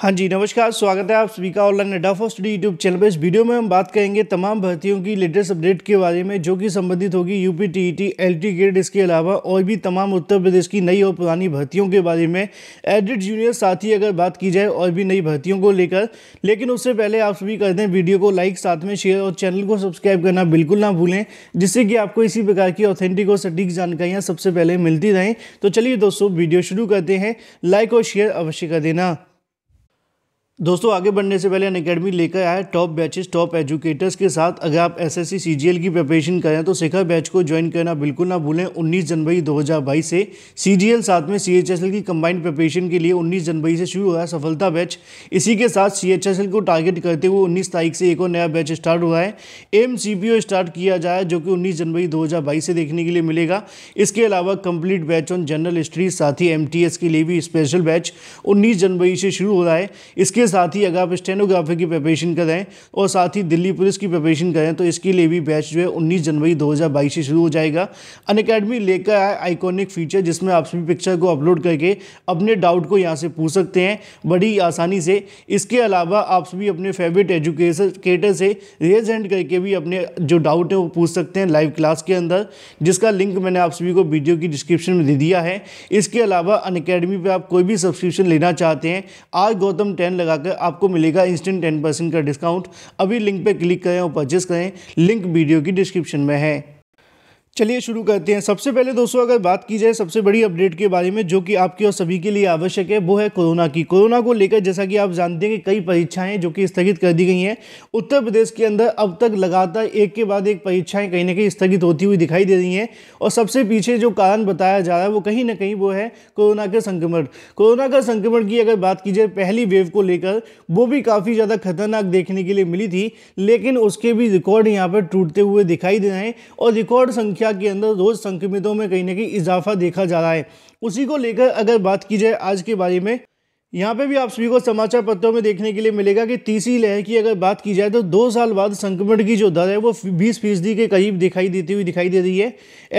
हाँ जी नमस्कार स्वागत है आप सभी का ऑनलाइन अड्डा फॉर स्टडी यूट्यूब चैनल पर इस वीडियो में हम बात करेंगे तमाम भर्तियों की लेटेस्ट अपडेट के बारे में जो कि संबंधित होगी यूपी एल एलटी ग्रेड इसके अलावा और भी तमाम उत्तर प्रदेश की नई और पुरानी भर्तियों के बारे में एडिट जूनियर साथ ही अगर बात की जाए और भी नई भर्तियों को लेकर लेकिन उससे पहले आप सभी कर दें वीडियो को लाइक साथ में शेयर और चैनल को सब्सक्राइब करना बिल्कुल ना भूलें जिससे कि आपको इसी प्रकार की ऑथेंटिक और सटीक जानकारियाँ सबसे पहले मिलती रहें तो चलिए दोस्तों वीडियो शुरू करते हैं लाइक और शेयर अवश्य कर देना दोस्तों आगे बढ़ने से पहले अन अकेडमी लेकर आया टॉप बैचेस टॉप एजुकेटर्स के साथ अगर आप एसएससी सीजीएल की प्रिपरेशन करें तो शिखर बैच को ज्वाइन करना बिल्कुल ना भूलें 19 जनवरी 2022 से सीजीएल साथ में सीएचएसएल की कंबाइंड प्रिपरेशन के लिए 19 जनवरी से शुरू हुआ है सफलता बैच इसी के साथ सी को टारगेट करते हुए उन्नीस तारीख से एक और नया बैच स्टार्ट हुआ है एम स्टार्ट किया जाए जो कि उन्नीस जनवरी दो से देखने के लिए मिलेगा इसके अलावा complete batch on general history साथ ही एम के लिए भी स्पेशल बैच उन्नीस जनवरी से शुरू हो रहा है इसके इसके साथ ही अगर आप स्टेनोग्राफी की प्रिपरेशन करें और साथ ही दिल्ली पुलिस की प्रिपरेशन करें तो इसके लिए भी बैच जो है उन्नीस जनवरी दो से शुरू हो जाएगा अन अकेडमी लेकर आए आइकॉनिक फीचर जिसमें आप सभी पिक्चर को अपलोड करके अपने डाउट को यहाँ से पूछ सकते हैं बड़ी आसानी से इसके अलावा आप सभी अपने फेवरेट एजुकेटर से रेज हैंड करके भी अपने जो डाउट है वो पूछ सकते हैं लाइव क्लास के अंदर जिसका लिंक मैंने आप सभी को वीडियो की डिस्क्रिप्शन में दे दिया है इसके अलावा अन अकेडमी पर आप कोई भी सब्सक्रिप्शन लेना चाहते हैं आज गौतम टेन लगा जाकर आपको मिलेगा इंस्टेंट टेन परसेंट का डिस्काउंट अभी लिंक पर क्लिक करें और परचेस करें लिंक वीडियो की डिस्क्रिप्शन में है चलिए शुरू करते हैं सबसे पहले दोस्तों अगर बात की जाए सबसे बड़ी अपडेट के बारे में जो कि आपके और सभी के लिए आवश्यक है वो है कोरोना की कोरोना को लेकर जैसा कि आप जानते हैं कि कई परीक्षाएं जो कि स्थगित कर दी गई हैं उत्तर प्रदेश के अंदर अब तक लगातार एक के बाद एक परीक्षाएं कहीं ना कहीं स्थगित होती हुई दिखाई दे रही हैं और सबसे पीछे जो कारण बताया जा रहा है वो कहीं ना कहीं वो है कोरोना का संक्रमण कोरोना का संक्रमण की अगर बात की जाए पहली वेव को लेकर वो भी काफ़ी ज़्यादा खतरनाक देखने के लिए मिली थी लेकिन उसके भी रिकॉर्ड यहाँ पर टूटते हुए दिखाई दे रहे हैं और रिकॉर्ड संख्या संख्या के अंदर रोज़ संक्रमितों में कहीं ना कहीं इजाफा देखा जा रहा है उसी को लेकर अगर बात की जाए आज के बारे में यहाँ पे भी आप सभी को समाचार पत्रों में देखने के लिए मिलेगा कि तीसरी लहर की अगर बात की जाए तो दो साल बाद संक्रमण की जो दर है वो 20 फीसदी के करीब दिखाई देती हुई दिखाई दे रही है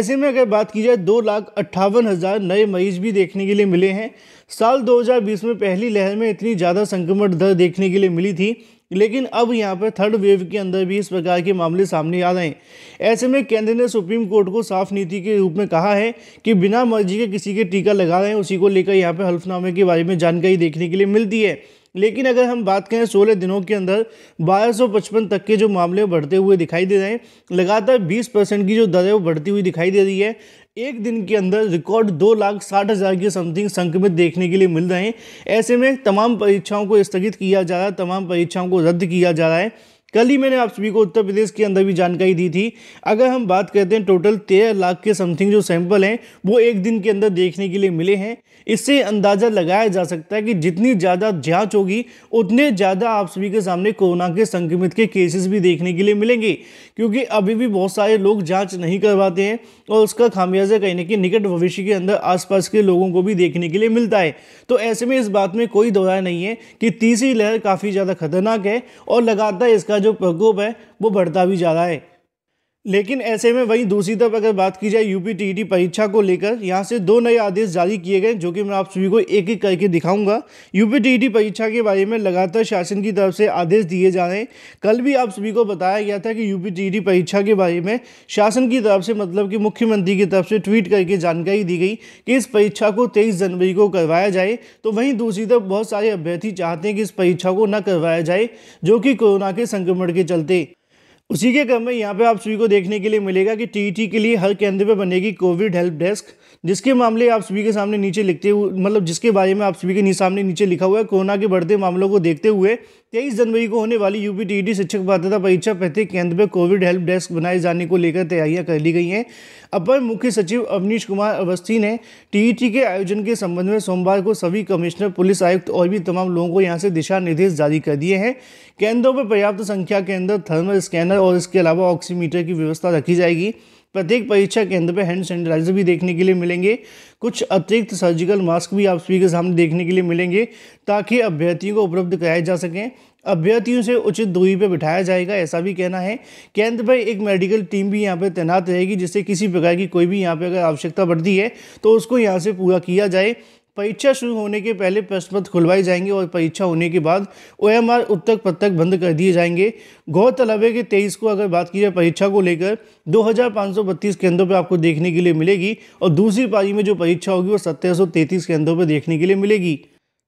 ऐसे में अगर बात की जाए दो लाख अट्ठावन हज़ार नए मरीज भी देखने के लिए मिले हैं साल 2020 में पहली लहर में इतनी ज़्यादा संक्रमण दर देखने के लिए मिली थी लेकिन अब यहाँ पर थर्ड वेव के अंदर भी इस प्रकार के मामले सामने आ रहे हैं ऐसे में केंद्र ने सुप्रीम कोर्ट को साफ नीति के रूप में कहा है कि बिना मर्जी के किसी के टीका लगा रहे हैं उसी को लेकर यहाँ पर हल्फनामे के बारे में जानकारी देखने के लिए मिलती है लेकिन अगर हम बात करें 16 दिनों के अंदर 1255 तक के जो मामले बढ़ते हुए दिखाई दे रहे हैं लगातार 20 परसेंट की जो दर है वो बढ़ती हुई दिखाई दे रही है एक दिन के अंदर रिकॉर्ड दो लाख साठ हज़ार के समथिंग संक्रमित देखने के लिए मिल रहे हैं ऐसे में तमाम परीक्षाओं को स्थगित किया जा रहा है तमाम परीक्षाओं को रद्द किया जा रहा है कल ही मैंने आप सभी को उत्तर प्रदेश के अंदर भी जानकारी दी थी अगर हम बात करते हैं टोटल तेरह लाख के समथिंग जो सैंपल हैं वो एक दिन के अंदर देखने के लिए मिले हैं इससे अंदाज़ा लगाया जा सकता है कि जितनी ज़्यादा जांच होगी उतने ज़्यादा आप सभी के सामने कोरोना के संक्रमित के केसेस भी देखने के लिए मिलेंगे क्योंकि अभी भी बहुत सारे लोग जाँच नहीं करवाते हैं और उसका खामियाजा कहीं ना निकट भविष्य के अंदर आसपास के लोगों को भी देखने के लिए मिलता है तो ऐसे में इस बात में कोई दोहरा नहीं है कि तीसरी लहर काफ़ी ज़्यादा खतरनाक है और लगातार इसका जो प्रकोप है वो बढ़ता भी जा रहा है लेकिन ऐसे में वहीं दूसरी तरफ अगर बात की जाए यूपी टीईटी परीक्षा को लेकर यहाँ से दो नए आदेश जारी किए गए जो कि मैं आप सभी को एक एक करके दिखाऊंगा यूपी टीईटी परीक्षा के बारे में लगातार शासन की तरफ से आदेश दिए जा रहे हैं कल भी आप सभी को बताया गया था कि यूपी टीईटी परीक्षा के बारे में शासन की तरफ से मतलब कि मुख्यमंत्री की तरफ से ट्वीट करके जानकारी दी गई कि इस परीक्षा को तेईस जनवरी को करवाया जाए तो वहीं दूसरी तरफ बहुत सारे अभ्यर्थी चाहते हैं कि इस परीक्षा को न करवाया जाए जो कि कोरोना के संक्रमण के चलते उसी के क्रम में यहाँ पे आप सभी को देखने के लिए मिलेगा कि टी के लिए हर केंद्र पे बनेगी कोविड हेल्प डेस्क जिसके मामले आप सभी के सामने नीचे लिखते हुए मतलब जिसके बारे में आप सभी के सामने नीचे लिखा हुआ है कोरोना के बढ़ते मामलों को देखते हुए तेईस जनवरी को होने वाली यूपी टी शिक्षक पात्रता परीक्षा प्रत्येक केंद्र में कोविड हेल्प डेस्क बनाए जाने को लेकर तैयारियां कर ली गई हैं अपर मुख्य सचिव अवनीश कुमार अवस्थी ने टीईटी के आयोजन के संबंध में सोमवार को सभी कमिश्नर पुलिस आयुक्त और भी तमाम लोगों को यहाँ से दिशा निर्देश जारी कर दिए हैं केंद्रों पर पर्याप्त संख्या के अंदर थर्मल स्कैनर और इसके अलावा ऑक्सीमीटर की व्यवस्था रखी जाएगी प्रत्येक परीक्षा केंद्र पर हैंड सैनिटाइजर भी देखने के लिए मिलेंगे कुछ अतिरिक्त सर्जिकल मास्क भी आप सभी के सामने देखने के लिए मिलेंगे ताकि अभ्यर्थियों को उपलब्ध कराए जा सकें अभ्यर्थियों से उचित दूरी पर बिठाया जाएगा ऐसा भी कहना है केंद्र पर एक मेडिकल टीम भी यहाँ पर तैनात रहेगी जिससे किसी प्रकार की कोई भी यहाँ पर अगर आवश्यकता बढ़ती है तो उसको यहाँ से पूरा किया जाए परीक्षा शुरू होने के पहले प्रश्न पत्र खुलवाए जाएंगे और परीक्षा होने के बाद ओ एम आर उत्तर पत्रक बंद कर दिए जाएंगे गौरतलब है कि तेईस को अगर बात की जाए परीक्षा को लेकर दो हज़ार पाँच सौ बत्तीस केंद्रों पर आपको देखने के लिए मिलेगी और दूसरी पारी में जो परीक्षा होगी वो सत्रह सौ तैंतीस केंद्रों पर देखने के लिए मिलेगी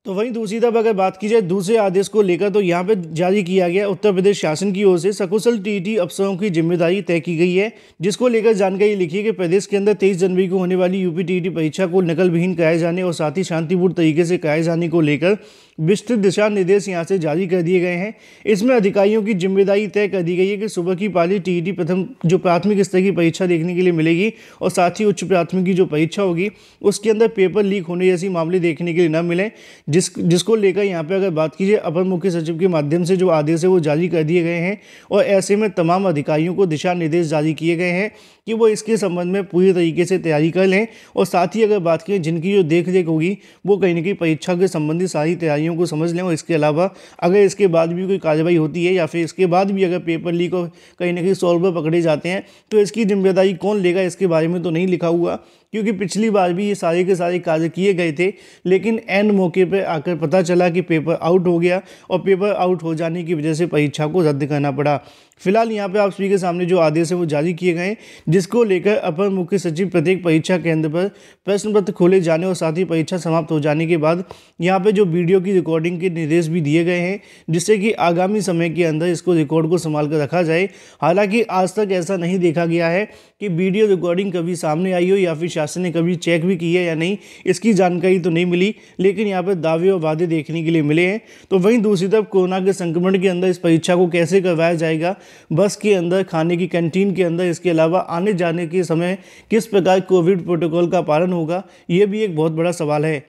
तो वहीं दूसरी तरफ अगर बात की जाए दूसरे आदेश को लेकर तो यहाँ पे जारी किया गया उत्तर प्रदेश शासन की ओर से सकुशल टीटी अफसरों की जिम्मेदारी तय की गई है जिसको लेकर जानकारी लिखी है कि प्रदेश के अंदर 23 जनवरी को होने वाली यूपी टीटी परीक्षा को नकलविहीन कराए जाने और साथ ही शांतिपूर्ण तरीके से कराए जाने को लेकर विस्तृत दिशा निर्देश यहाँ से जारी कर दिए गए हैं इसमें अधिकारियों की जिम्मेदारी तय कर दी गई है कि सुबह की पाली टी प्रथम जो प्राथमिक स्तर की परीक्षा देखने के लिए मिलेगी और साथ ही उच्च प्राथमिक की जो परीक्षा होगी उसके अंदर पेपर लीक होने जैसी मामले देखने के लिए न मिलें जिस जिसको लेकर यहाँ पे अगर बात कीजिए अपर मुख्य सचिव के माध्यम से जो आदेश है वो जारी कर दिए गए हैं और ऐसे में तमाम अधिकारियों को दिशा निर्देश जारी किए गए हैं कि वो इसके संबंध में पूरी तरीके से तैयारी कर लें और साथ ही अगर बात करें जिनकी जो देख रेख होगी वो कहीं ना कहीं परीक्षा के संबंधित सारी तैयारियों को समझ लें और इसके अलावा अगर इसके बाद भी कोई कार्रवाई होती है या फिर इसके बाद भी अगर पेपर लीक और कहीं ना कहीं सॉल्वर पकड़े जाते हैं तो इसकी जिम्मेदारी कौन लेगा इसके बारे में तो नहीं लिखा हुआ क्योंकि पिछली बार भी ये सारे के सारे कार्य किए गए थे लेकिन एन मौके पर आकर पता चला कि पेपर आउट हो गया और पेपर आउट हो जाने की वजह से परीक्षा को रद्द करना पड़ा फिलहाल यहाँ पे आप सभी के सामने जो आदेश है वो जारी किए गए हैं जिसको लेकर अपर मुख्य सचिव प्रत्येक परीक्षा केंद्र पर प्रश्न पत्र खोले जाने और साथ ही परीक्षा समाप्त हो जाने के बाद यहाँ पे जो वीडियो की रिकॉर्डिंग के निर्देश भी दिए गए हैं जिससे कि आगामी समय के अंदर इसको रिकॉर्ड को संभाल कर रखा जाए हालांकि आज तक ऐसा नहीं देखा गया है कि वीडियो रिकॉर्डिंग कभी सामने आई हो या फिर शासन ने कभी चेक भी की है या नहीं इसकी जानकारी तो नहीं मिली लेकिन यहाँ पर दावे और वादे देखने के लिए मिले हैं तो वहीं दूसरी तरफ कोरोना के संक्रमण के अंदर इस परीक्षा को कैसे करवाया जाएगा बस के अंदर खाने की कैंटीन के अंदर इसके अलावा आने जाने के समय किस प्रकार कोविड प्रोटोकॉल का पालन होगा ये भी एक बहुत बड़ा सवाल है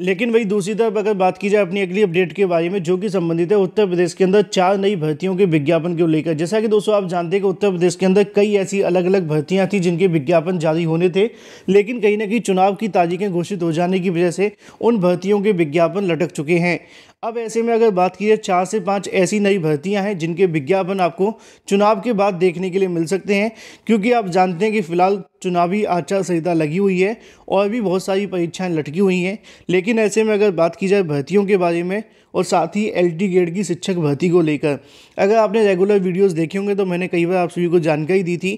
लेकिन वही दूसरी तरफ अगर बात की जाए अपनी अगली अपडेट के बारे में जो कि संबंधित है उत्तर प्रदेश के अंदर चार नई भर्तियों के विज्ञापन को लेकर जैसा कि दोस्तों आप जानते हैं कि उत्तर प्रदेश के अंदर कई ऐसी अलग अलग भर्तियां थी जिनके विज्ञापन जारी होने थे लेकिन कहीं ना कहीं चुनाव की तारीखें घोषित हो जाने की वजह से उन भर्तियों के विज्ञापन लटक चुके हैं अब ऐसे में अगर बात की जाए चार से पांच ऐसी नई भर्तियां हैं जिनके विज्ञापन आपको चुनाव के बाद देखने के लिए मिल सकते हैं क्योंकि आप जानते हैं कि फिलहाल चुनावी आचार संहिता लगी हुई है और भी बहुत सारी परीक्षाएं लटकी हुई हैं लेकिन ऐसे में अगर बात की जाए भर्तियों के बारे में और साथ ही एल ग्रेड की शिक्षक भर्ती को लेकर अगर आपने रेगुलर वीडियोस देखे होंगे तो मैंने कई बार आप सभी को जानकारी दी थी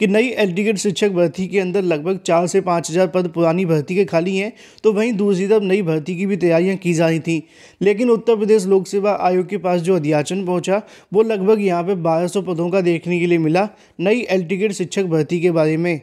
कि नई एल ग्रेड शिक्षक भर्ती के अंदर लगभग चार से पाँच हज़ार पद पुरानी भर्ती के खाली हैं तो वहीं दूसरी तरफ नई भर्ती की भी तैयारियाँ की जा रही थी लेकिन उत्तर प्रदेश लोक सेवा आयोग के पास जो अध्याचन पहुँचा वो लगभग यहाँ पर बारह पदों का देखने के लिए मिला नई एल ग्रेड शिक्षक भर्ती के बारे में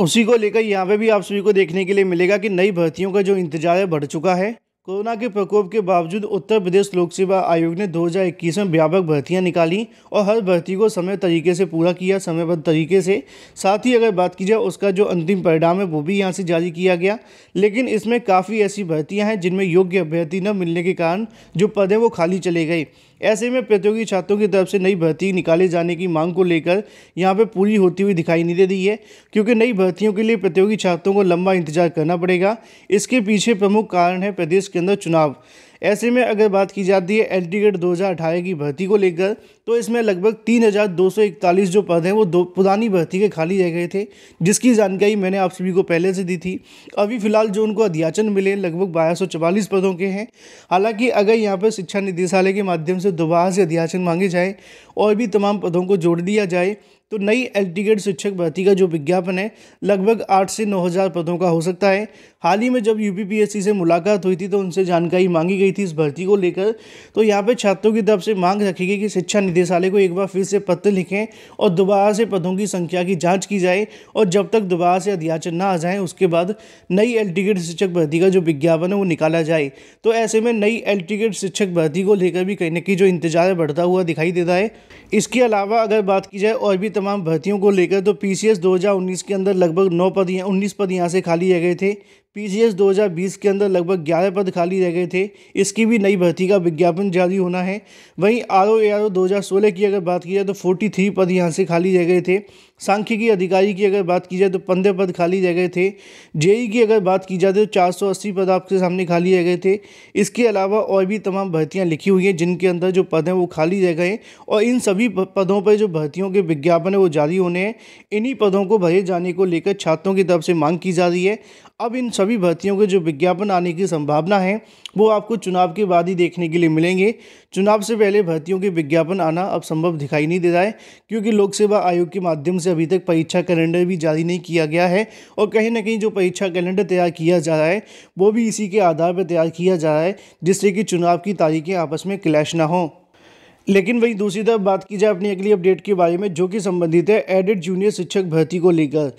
उसी को लेकर यहाँ पे भी आप सभी को देखने के लिए मिलेगा कि नई भर्तियों का जो इंतजार है बढ़ चुका है कोरोना के प्रकोप के बावजूद उत्तर प्रदेश लोक सेवा आयोग ने 2021 में व्यापक भर्तियां निकाली और हर भर्ती को समय तरीके से पूरा किया समयबद्ध तरीके से साथ ही अगर बात की जाए उसका जो अंतिम परिणाम है वो भी यहां से जारी किया गया लेकिन इसमें काफ़ी ऐसी भर्तियां हैं जिनमें योग्य अभ्यर्थी न मिलने के कारण जो पद हैं वो खाली चले गए ऐसे में प्रतियोगी छात्रों की तरफ से नई भर्ती निकाले जाने की मांग को लेकर यहाँ पर पूरी होती हुई दिखाई नहीं दे रही है क्योंकि नई भर्तियों के लिए प्रतियोगी छात्रों को लंबा इंतजार करना पड़ेगा इसके पीछे प्रमुख कारण है प्रदेश के अंदर चुनाव ऐसे में अगर बात की जाती है एल टी गेट दो की भर्ती को लेकर तो इसमें लगभग तीन हज़ार दो सौ इकतालीस जो पद हैं वो दो पुरानी भर्ती के खाली रह गए थे जिसकी जानकारी मैंने आप सभी को पहले से दी थी अभी फिलहाल जो उनको अध्याचन मिले लगभग बारह सौ चवालीस पदों के हैं हालांकि अगर यहाँ पर शिक्षा निदेशालय के माध्यम से दोबारा से अध्याचन मांगे जाए और भी तमाम पदों को जोड़ दिया जाए तो नई एल शिक्षक भर्ती का जो विज्ञापन है लगभग आठ से नौ हज़ार पदों का हो सकता है हाल ही में जब यूपीपीएससी से मुलाकात हुई थी तो उनसे जानकारी मांगी गई थी इस भर्ती को लेकर तो यहाँ पर छात्रों की तरफ से मांग रखी गई कि शिक्षा निदेशालय को एक बार फिर से पत्र लिखें और दोबारा से पदों की संख्या की जाँच की जाए और जब तक दोबारा से अध्याचन ना आ जाए उसके बाद नई एल टिकेट शिक्षक भर्ती का जो विज्ञापन है वो निकाला जाए तो ऐसे में नई एल टिकेट शिक्षक भर्ती को लेकर भी कहीं ना कहीं जो इंतजार है बढ़ता हुआ दिखाई देता है इसके अलावा अगर बात की जाए और भी तमाम भर्तियों को लेकर तो पी सी एस के अंदर लगभग नौ पद उन्नीस पद यहाँ से खाली रह गए थे पीसीएस 2020 के अंदर लगभग 11 पद खाली रह गए थे इसकी भी नई भर्ती का विज्ञापन जारी होना है वहीं आर ओ ए आर की अगर बात की जाए तो 43 पद यहाँ से खाली रह गए थे सांख्यिकी अधिकारी की अगर बात की जाए तो पंद्रह पद खाली रह गए थे जेई की अगर बात की जाए तो 480 पद आपके सामने खाली रह गए थे इसके अलावा और भी तमाम भर्तियाँ लिखी हुई हैं जिनके अंदर जो पद हैं वो खाली रह गए और इन सभी पदों पर जो भर्तियों के विज्ञापन है वो जारी होने हैं इन्हीं पदों को भरे जाने को लेकर छात्रों की तरफ से मांग की जा रही है अब इन सभी भर्तियों के जो विज्ञापन आने की संभावना है वो आपको चुनाव के बाद ही देखने के लिए मिलेंगे चुनाव से पहले भर्तियों के विज्ञापन आना अब संभव दिखाई नहीं दे रहा है क्योंकि लोक सेवा आयोग के माध्यम से अभी तक परीक्षा कैलेंडर भी जारी नहीं किया गया है और कहीं ना कहीं जो परीक्षा कैलेंडर तैयार किया जा रहा है वो भी इसी के आधार पर तैयार किया जा रहा है जिससे कि चुनाव की तारीखें आपस में क्लैश ना हों लेकिन वहीं दूसरी तरफ बात की जाए अपनी अगली अपडेट के बारे में जो कि संबंधित है एडेड जूनियर शिक्षक भर्ती को लेकर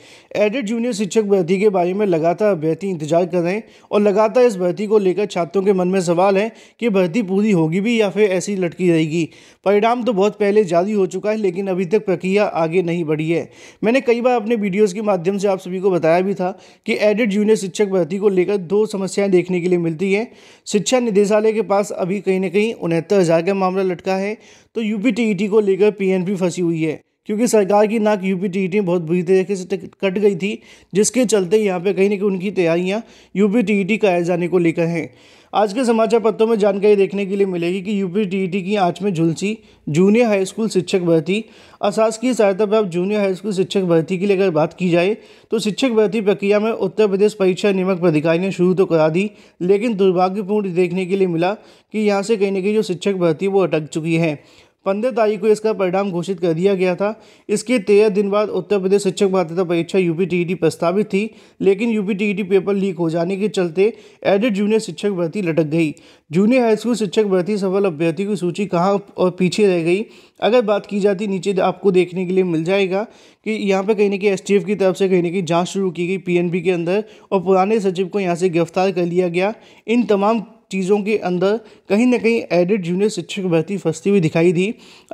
एडेड जूनियर शिक्षक भर्ती के बारे में लगातार अभ्यर्थी इंतजार कर रहे हैं और लगातार इस भर्ती को लेकर छात्रों के मन में सवाल है कि भर्ती पूरी होगी भी या फिर ऐसी लटकी रहेगी परिणाम तो बहुत पहले जारी हो चुका है लेकिन अभी तक प्रक्रिया आगे नहीं बढ़ी है मैंने कई बार अपने वीडियोज़ के माध्यम से आप सभी को बताया भी था कि एडेड जूनियर शिक्षक भर्ती को लेकर दो समस्याएँ देखने के लिए मिलती हैं शिक्षा निदेशालय के पास अभी कहीं ना कहीं उनहत्तर का मामला लटका है तो यूपी टीईटी e को लेकर पीएनपी फंसी हुई है क्योंकि सरकार की नाक यूपी टीईटी बहुत बुरी तरीके से कट गई थी जिसके चलते यहाँ पे कहीं ना कहीं उनकी तैयारियाँ यूपी टीईटी कराए जाने को लेकर हैं आज के समाचार पत्रों में जानकारी देखने के लिए मिलेगी कि यूपी टीईटी की आँच में झुलसी जूनियर हाई स्कूल शिक्षक भर्ती असास की सहायता प्राप्त जूनियर हाई स्कूल शिक्षक भर्ती के लिए अगर बात की जाए तो शिक्षक भर्ती प्रक्रिया में उत्तर प्रदेश परीक्षा नियमक प्राधिकारी ने शुरू तो करा दी लेकिन दुर्भाग्यपूर्ण देखने के लिए मिला कि यहाँ से कहीं ना कहीं जो शिक्षक भर्ती वो अटक चुकी है पंद्रह तारीख को इसका परिणाम घोषित कर दिया गया था इसके तेरह दिन बाद उत्तर प्रदेश शिक्षक पात्रता परीक्षा यूपी e प्रस्तावित थी लेकिन यूपी e पेपर लीक हो जाने के चलते एडिड जूनियर शिक्षक भर्ती लटक गई जूनियर हाईस्कूल शिक्षक भर्ती सफल अभ्यर्थी की सूची कहाँ और पीछे रह गई अगर बात की जाती नीचे आपको देखने के लिए मिल जाएगा कि यहाँ पर कहीं ना कहीं एस की तरफ से कहीं ना कहीं जाँच शुरू की गई पी के अंदर और पुराने सचिव को यहाँ से गिरफ्तार कर लिया गया इन तमाम चीज़ों के अंदर कहीं ना कहीं एडिड जूनियर शिक्षक भर्ती फंसती हुई दिखाई दी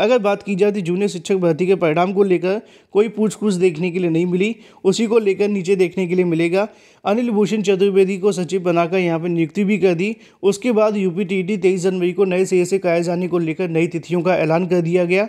अगर बात की जाए तो जूनियर शिक्षक भर्ती के परिणाम को लेकर कोई पूछ पूछ देखने के लिए नहीं मिली उसी को लेकर नीचे देखने के लिए मिलेगा अनिल भूषण चतुर्वेदी को सचिव बनाकर यहाँ पर नियुक्ति भी कर दी उसके बाद पी टी तेईस जनवरी को नए से कराए जाने को लेकर नई तिथियों का ऐलान कर दिया गया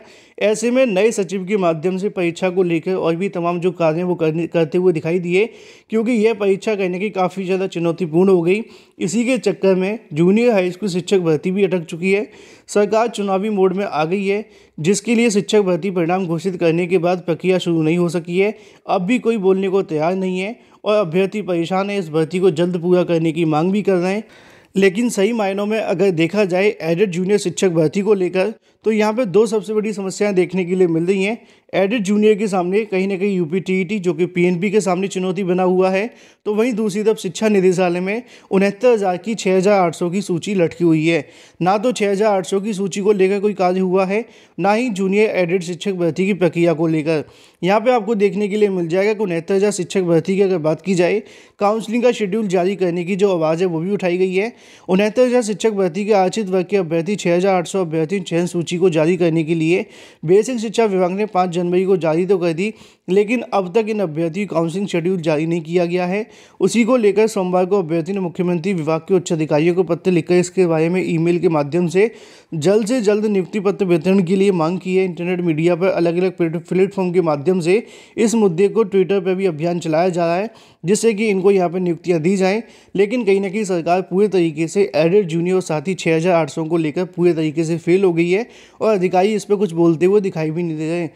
ऐसे में नए सचिव के माध्यम से परीक्षा को लेकर और भी तमाम जो कार्य वो करने करते हुए दिखाई दिए क्योंकि यह परीक्षा करने की काफ़ी ज़्यादा चुनौतीपूर्ण हो गई इसी के चक्कर में जूनियर हाई स्कूल शिक्षक भर्ती भी अटक चुकी है सरकार चुनावी मोड में आ गई है जिसके लिए शिक्षक भर्ती परिणाम घोषित करने के बाद प्रक्रिया शुरू नहीं हो सकी है अब भी कोई बोलने को तैयार नहीं है और अभ्यर्थी परेशान है इस भर्ती को जल्द पूरा करने की मांग भी कर रहे हैं लेकिन सही मायनों में अगर देखा जाए एडेड जूनियर शिक्षक भर्ती को लेकर तो यहाँ पे दो सबसे बड़ी समस्याएं देखने के लिए मिल रही हैं एडिट जूनियर के सामने कहीं ना कहीं यू e जो कि पीएनबी के सामने चुनौती बना हुआ है तो वहीं दूसरी तरफ शिक्षा निदेशालय में उनहत्तर हज़ार की छः हज़ार आठ सौ की सूची लटकी हुई है ना तो छः हज़ार आठ सौ की सूची को लेकर कोई कार्य हुआ है ना ही जूनियर एडिट शिक्षक भर्ती की प्रक्रिया को लेकर यहाँ पर आपको देखने के लिए मिल जाएगा कि उनहत्तर हज़ार शिक्षक भर्ती की अगर बात की जाए काउंसलिंग का शेड्यूल जारी करने की जो आवाज़ है वो भी उठाई गई है उनहत्तर हज़ार शिक्षक भर्ती के आरक्षित वर्ग के अभ्यर्थी छः हज़ार आठ सौ अभ्यर्थी चयन सूची सूची को जारी करने के लिए बेसिक शिक्षा विभाग ने पाँच जनवरी को जारी तो कर दी लेकिन अब तक इन अभ्यर्थी काउंसिलिंग शेड्यूल जारी नहीं किया गया है उसी को लेकर सोमवार को अभ्यर्थी ने मुख्यमंत्री विभाग के उच्च अधिकारियों को पत्र लिखकर इसके बारे में ईमेल के माध्यम से जल्द से जल्द नियुक्ति पत्र वितरण के लिए मांग की है इंटरनेट मीडिया पर अलग अलग प्लेटफॉर्म के माध्यम से इस मुद्दे को ट्विटर पर भी अभियान चलाया जा रहा है जिससे कि इनको यहाँ पर नियुक्तियाँ दी जाएँ लेकिन कहीं ना कहीं सरकार पूरे तरीके से एडेड जूनियर और साथ ही छः हज़ार आठ सौ को लेकर पूरे तरीके से फेल हो गई है और अधिकारी इस पर कुछ बोलते हुए दिखाई भी नहीं दे रहे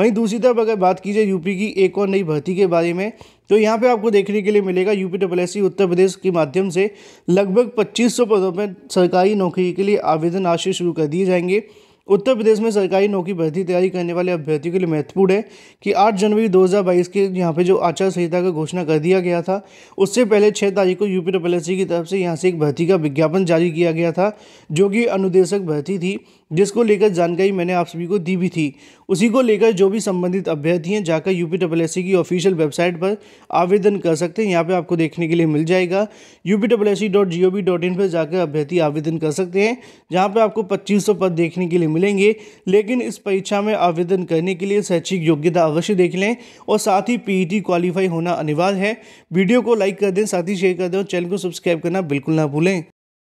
वहीं दूसरी तरफ अगर बात की जाए यूपी की एक और नई भर्ती के बारे में तो यहाँ पे आपको देखने के लिए मिलेगा UP double S Uttar Pradesh के माध्यम से लगभग 2500 पदों पर सरकारी नौकरी के लिए आवेदन राशि शुरू कर दिए जाएंगे उत्तर प्रदेश में सरकारी नौकरी भर्ती तैयारी करने वाले अभ्यर्थियों के लिए महत्वपूर्ण है कि 8 जनवरी 2022 के यहाँ पे जो आचार संहिता का घोषणा कर दिया गया था उससे पहले 6 तारीख को यूपी डब्ल्यू की तरफ से यहाँ से एक भर्ती का विज्ञापन जारी किया गया था जो कि अनुदेशक भर्ती थी जिसको लेकर जानकारी मैंने आप सभी को दी भी थी उसी को लेकर जो भी संबंधित अभ्यर्थी हैं जाकर यूपी पी की ऑफिशियल वेबसाइट पर आवेदन कर सकते हैं यहाँ पर आपको देखने के लिए मिल जाएगा यू पर जाकर अभ्यर्थी आवेदन कर सकते हैं जहाँ पर आपको पच्चीस पद देखने के लिए मिलेंगे लेकिन इस परीक्षा में आवेदन करने के लिए शैक्षिक योग्यता अवश्य देख लें और साथ ही पीईटी क्वालिफाई होना अनिवार्य है वीडियो को लाइक कर दें साथ ही शेयर कर दें और चैनल को सब्सक्राइब करना बिल्कुल ना भूलें